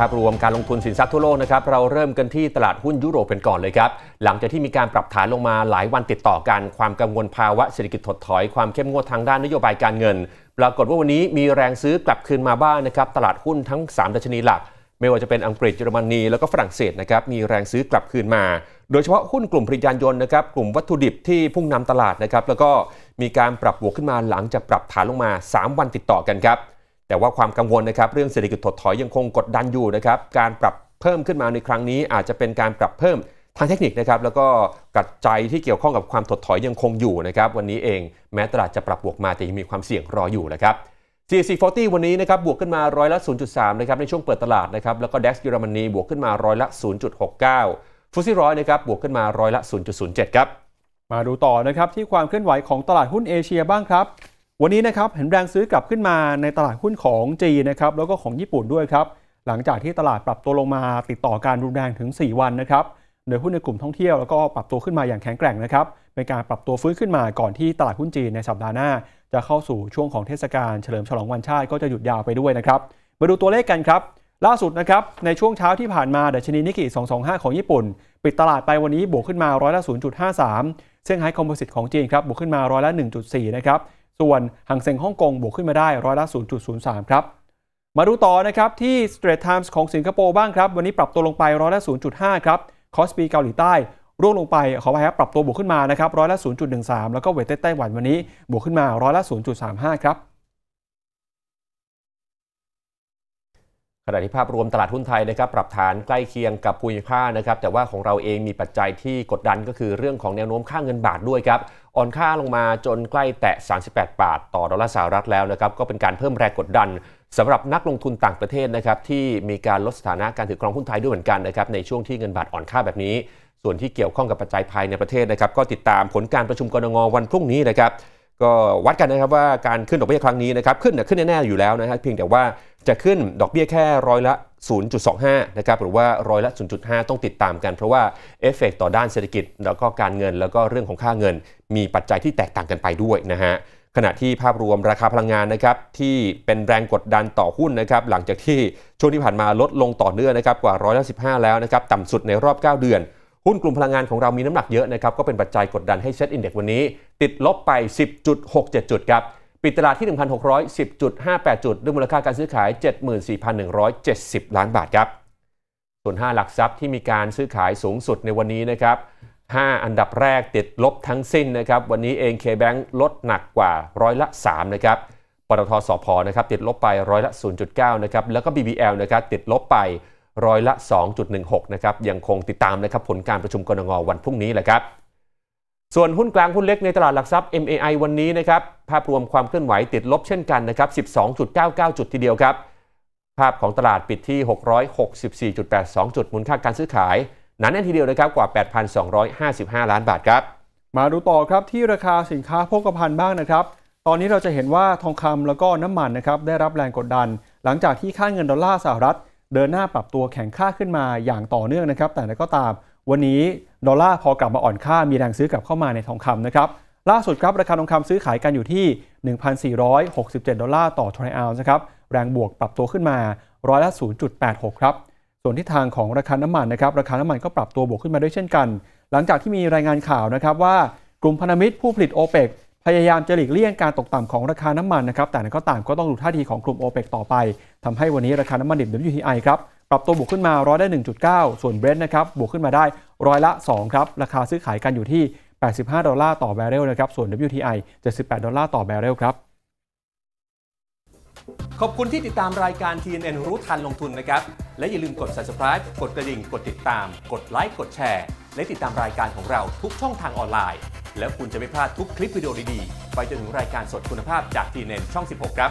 ภาพรวมการลงทุนสินทรัพย์ทั่วโลกนะครับเราเริ่มกันที่ตลาดหุ้นยุโรปเป็นก่อนเลยครับ หลังจากที่มีการปรับฐานลงมาหลายวันติดต่อกัน ความกังวลภาวะเศรษฐกิจถดถอยความเข้มงวดทางด้านนโยบายการเงิน ปรากฏว่าวันนี้มีแรงซื้อกลับคืนมาบ้างนนะครับ ตลาดหุ้นทั้ง 3 ดัชนีหลัก ไม่ว่าจะเป็นอังกฤษเยอรมนีแล้วก็ฝรั่งเศสนะครับมีแรงซื้อกลับคืนมาโดยเฉพาะหุ้นกลุ่มผลิตยานยนต์นะครับกลุ่มวัตถุดิบที่พุ่งนำตลาดนะครับแล้วก็มีการปรับบวกขึ้นมาหลังจากปรับฐานลงมา 3 วันติดต่อกันครับแต่ว่าความกังวลนะครับเรื่องเศรษฐกิจถดถอยยังคงกดดันอยู่นะครับการปรับเพิ่มขึ้นมาในครั้งนี้อาจจะเป็นการปรับเพิ่มทางเทคนิคนะครับแล้วก็กัดใจที่เกี่ยวข้องกับความถดถอยยังคงอยู่นะครับวันนี้เองแม้ตลาดจะปรับบวกมาแต่ยังมีความเสี่ยงรออยู่นะครับ c ี c 4 0 วันนี้นะครับบวกขึ้นมาร้อยละ 0.3นะครับในช่วงเปิดตลาดนะครับแล้วก็ d ด x เยอรมนีบวกขึ้นมาร้อยละ0.69ฟุตซี่ร้อยนะครับบวกขึ้นมาร้อยละ0.07ครับมาดูต่อนะครับที่ความเคลื่อนไหวของตลาดหุ้นเอเชียบ้างครับวันนี้นะครับ เห็นแรงซื้อกลับขึ้นมาในตลาดหุ้นของจีนนะครับแล้วก็ของญี่ปุ่นด้วยครับ หลังจากที่ตลาดปรับตัวลงมาติดต่อการรุนแรงถึง 4 วันนะครับโดยหุ้นในกลุ่มท่องเที่ยวแล้วก็ปรับตัวขึ้นมาอย่างแข็งแกร่งนะครับเป็นการปรับตัวฟื้นขึ้นมาก่อนที่ตลาดหุ้นจีนในสัปดาห์หน้า จะเข้าสู่ช่วงของเทศกาลเฉลิมฉลองวันชาติ ก็จะหยุดยาวไปด้วยนะครับมาดูตัวเลขกันครับล่าสุดนะครับในช่วงเช้าที่ผ่านมาดัชนีนิกเกิ225 ของญี่ปุ่นปิดตลาดไปวันนี้บวกขึ้นมาร้อยละ0.53เซี่ยงไฮ้คอมโพสิตของจีนครับบวกขึ้นมาร้อยละ1.4นะครับส่วนหังเซ็งฮ่องกงบวกขึ้นมาได้ ร้อยละ0.03 ครับ มาดูต่อนะครับ ที่ s t r a i ไท Times ของสิงคโปร์บ้างครับ วันนี้ปรับตัวลงไปร้อยละ0.5 ครับคอสปีเกาหลีใต้ ร่วงลงไป ขอไปครับปรับตัวบวกขึ้นมานะครับร้อยละ0.13 แล้วก็เวทเต้ไต้หวันวันนี้บวกขึ้นมาร้อยละ0.35 ครับขณะที่ภาพรวมตลาดหุ้นไทยนะครับปรับฐานใกล้เคียงกับภูมิภาคนะครับ แต่ว่าของเราเองมีปัจจัยที่กดดันก็คือเรื่องของแนวโน้มค่าเงินบาทด้วยครับ อ่อนค่าลงมาจนใกล้แตะ 38 บาท ต่อดอลลาร์สหรัฐแล้วนะครับก็เป็นการเพิ่มแรงกดดันสำหรับนักลงทุนต่างประเทศนะครับที่มีการลดสถานะการถือครองหุ้นไทยด้วยเหมือนกันนะครับในช่วงที่เงินบาทอ่อนค่าแบบนี้ ส่วนที่เกี่ยวข้องกับปัจจัยภายในประเทศนะครับ ก็ติดตามผลการประชุมกรงวันพรุ่งนี้นะครับก็วัดกันนะครับว่าการขึ้นดอกเบี้ยครั้งนี้นะครับขึ้นนขึ้นแน่ ๆ อยู่แล้วนะฮะเพียงแต่ว่าจะขึ้นดอกเบี้ยแค่ร้อยละ 0.25นะครับหรือว่าร้อยละ 0.5 ต้องติดตามกันเพราะว่าเอฟเฟกต่อด้านเศรษฐกิจ แล้วก็การเงินแล้วก็เรื่องของค่าเงิน มีปัจจัยที่แตกต่างกันไปด้วยนะฮะขณะที่ภาพรวมราคาพลังงานนะครับที่เป็นแรงกดดันต่อหุ้นนะครับหลังจากที่ช่วงที่ผ่านมาลดลงต่อเนื่องนะครับกว่าร้อยละ15แล้วนะครับต่ำสุดในรอบ 9 เดือนหุ้นกลุ่มพลังงานของเรามีน้ำหนักเยอะนะครับก็เป็นปัจจัยกดดันให้เซ็ตอินเด็กซ์วันนี้ ติดลบไป 10.67 จุดครับ ปิดตลาดที่ 1,610.58 จุด ด้วยมูลค่าการซื้อขาย 74,170 ล้านบาทครับ ส่วน 5 หลักทรัพย์ที่มีการซื้อขายสูงสุดในวันนี้นะครับ 5 อันดับแรกติดลบทั้งสิ้นนะครับ วันนี้เอง k b แบงลดหนักกว่าร้อยละ3นะครับปตทสพนะครับติดลบไปร้อยละ 0.9นะครับแล้วก็ BBL นะครับติดลบไปร้อยละ 2.16นะครับยังคงติดตามนะครับผลการประชุมกรงอวันพรุ่งนี้แหละครับส่วนหุ้นกลางหุ้นเล็กในตลาดหลักทรัพย์ MAI วันนี้นะครับภาพรวมความเคลื่อนไหวติดลบเช่นกันนะครับ12.99 จุดทีเดียวครับ ภาพของตลาดปิดที่ 664.82 จุดมูลค่าการซื้อขายหนาแน่นทีเดียวนะครับกว่า 8,255 ล้านบาทครับมาดูต่อครับที่ราคาสินค้าโภคภัณฑ์บ้างนะครับตอนนี้เราจะเห็นว่าทองคำแล้วก็น้ำมันนะครับได้รับแรงกดดัน หลังจากที่ค่าเงินดอลลาร์สหรัฐเดินหน้าปรับตัวแข็งค่าขึ้นมาอย่างต่อเนื่องนะครับแต่ก็ตามวันนี้ดอลลาร์พอกลับมาอ่อนค่า มีแรงซื้อกลับเข้ามาในทองคำนะครับ ล่าสุดครับราคาทองคำซื้อขายกันอยู่ที่ 1,467 ดอลลาร์ต่อทรัลล์นะครับแรงบวกปรับตัวขึ้นมาร้อยละ0.86ครับ ส่วนทิศทางของราคาน้ำมันนะครับราคาน้ำมันก็ปรับตัวบวกขึ้นมาด้วยเช่นกัน หลังจากที่มีรายงานข่าวนะครับว่ากลุ่มพันธมิตรผู้ผลิตโอเปกพยายามจะหลีกเลี่ยงการตกต่ำของราคาน้ำมันนะครับ แต่ก็ตามก็ต้องดูท่าทีของกลุ่มโอเปกต่อไปทำให้วันนี้ราคาน้ำมันดิบ WTI ครับ ปรับตัวบวกขึ้นมาร้อยได้าส่วนเบรนท์นะครับ บวกขึ้นมาได้ร้อยละสองครับ ราคาซื้อขายกันอยู่ที่แปดสิบห้าดอลลาร์ต่อแบเรลนะครับ ส่วน WTI เปดดอลลาร์ต่อแบเรลครับ ขอบคุณที่ติดตามรายการ TNN รู้ทันลงทุนนะครับและอย่าลืมกด subscribe กดกระดิ่งกดติดตามกดไลค์กดแชร์ และติดตามรายการของเราทุกช่องทางออนไลน์แล้วคุณจะไม่พลาดทุกคลิปวิดีโอดีๆ ไปจนถึงรายการสดคุณภาพจากทีเนตช่อง 16 ครับ